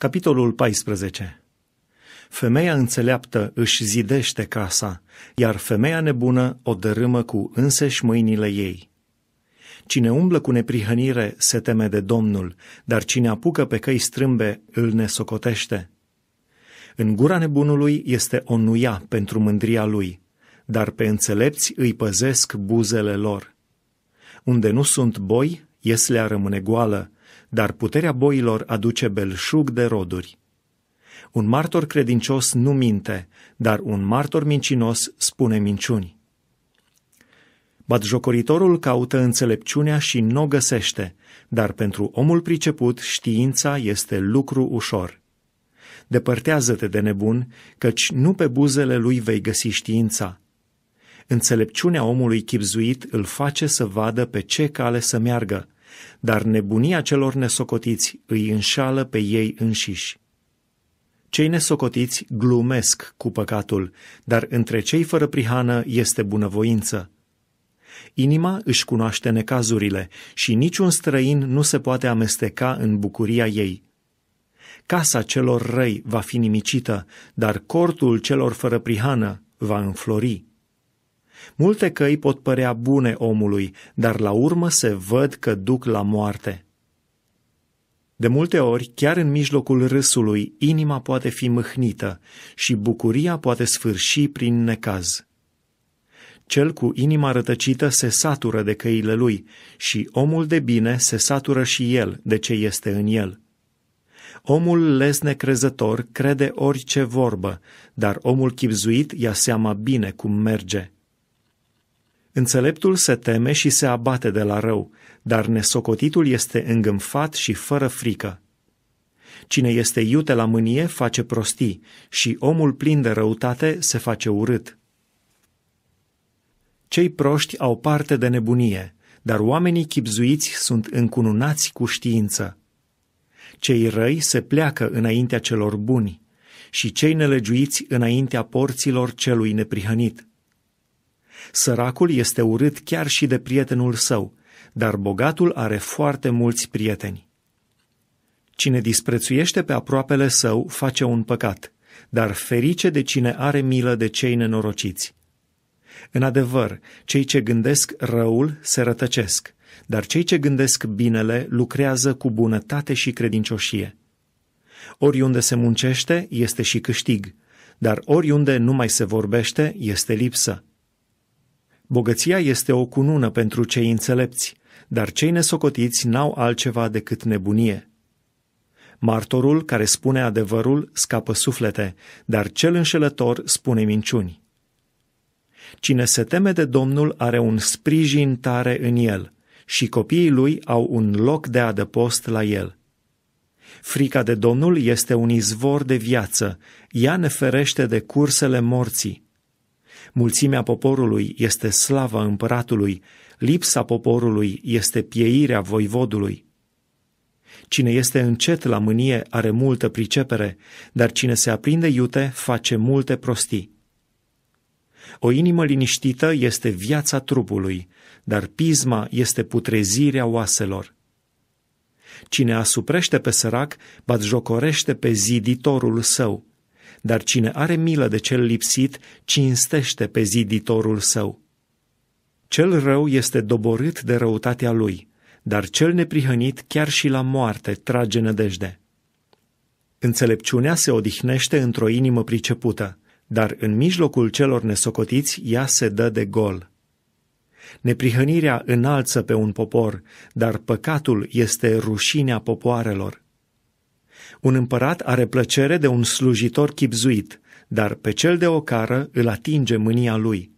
Capitolul 14 Femeia înțeleaptă își zidește casa, iar femeia nebună o dărâmă cu înseși mâinile ei. Cine umblă cu neprihănire se teme de Domnul, dar cine apucă pe căi strâmbe îl nesocotește. În gura nebunului este o nuia pentru mândria lui, dar pe înțelepți îi păzesc buzele lor. Unde nu sunt boi, ieslea rămâne goală, dar puterea boilor aduce belșug de roduri. Un martor credincios nu minte, dar un martor mincinos spune minciuni. Batjocoritorul caută înțelepciunea și nu găsește, dar pentru omul priceput știința este lucru ușor. Depărtează-te de nebun, căci nu pe buzele lui vei găsi știința. Înțelepciunea omului chipzuit îl face să vadă pe ce cale să meargă, dar nebunia celor nesocotiți îi înșală pe ei înșiși. Cei nesocotiți glumesc cu păcatul, dar între cei fără prihană este bunăvoință. Inima își cunoaște necazurile și niciun străin nu se poate amesteca în bucuria ei. Casa celor răi va fi nimicită, dar cortul celor fără prihană va înflori. Multe căi pot părea bune omului, dar la urmă se văd că duc la moarte. De multe ori, chiar în mijlocul râsului, inima poate fi mâhnită și bucuria poate sfârși prin necaz. Cel cu inima rătăcită se satură de căile lui și omul de bine se satură și el de ce este în el. Omul lesnecrezător crede orice vorbă, dar omul chipzuit ia seama bine cum merge. Înțeleptul se teme și se abate de la rău, dar nesocotitul este îngânfat și fără frică. Cine este iute la mânie face prostii și omul plin de răutate se face urât. Cei proști au parte de nebunie, dar oamenii chipzuiți sunt încununați cu știință. Cei răi se pleacă înaintea celor buni și cei nelegiuiți înaintea porților celui neprihănit. Săracul este urât chiar și de prietenul său, dar bogatul are foarte mulți prieteni. Cine disprețuiește pe aproapele său face un păcat, dar ferice de cine are milă de cei nenorociți. În adevăr, cei ce gândesc răul se rătăcesc, dar cei ce gândesc binele lucrează cu bunătate și credincioșie. Oriunde se muncește este și câștig, dar oriunde nu mai se vorbește este lipsă. Bogăția este o cunună pentru cei înțelepți, dar cei nesocotiți n-au altceva decât nebunie. Martorul care spune adevărul scapă suflete, dar cel înșelător spune minciuni. Cine se teme de Domnul are un sprijin tare în el și copiii lui au un loc de adăpost la el. Frica de Domnul este un izvor de viață, ea ne ferește de cursele morții. Mulțimea poporului este slava împăratului, lipsa poporului este pieirea voivodului. Cine este încet la mânie are multă pricepere, dar cine se aprinde iute face multe prostii. O inimă liniștită este viața trupului, dar pisma este putrezirea oaselor. Cine asuprește pe sărac, batjocorește pe ziditorul său dar cine are milă de cel lipsit, cinstește pe ziditorul său. Cel rău este doborât de răutatea lui, dar cel neprihănit chiar și la moarte trage nădejde. Înțelepciunea se odihnește într-o inimă pricepută, dar în mijlocul celor nesocotiți ea se dă de gol. Neprihănirea înalță pe un popor, dar păcatul este rușinea popoarelor. Un împărat are plăcere de un slujitor chipzuit, dar pe cel de ocară îl atinge mânia lui.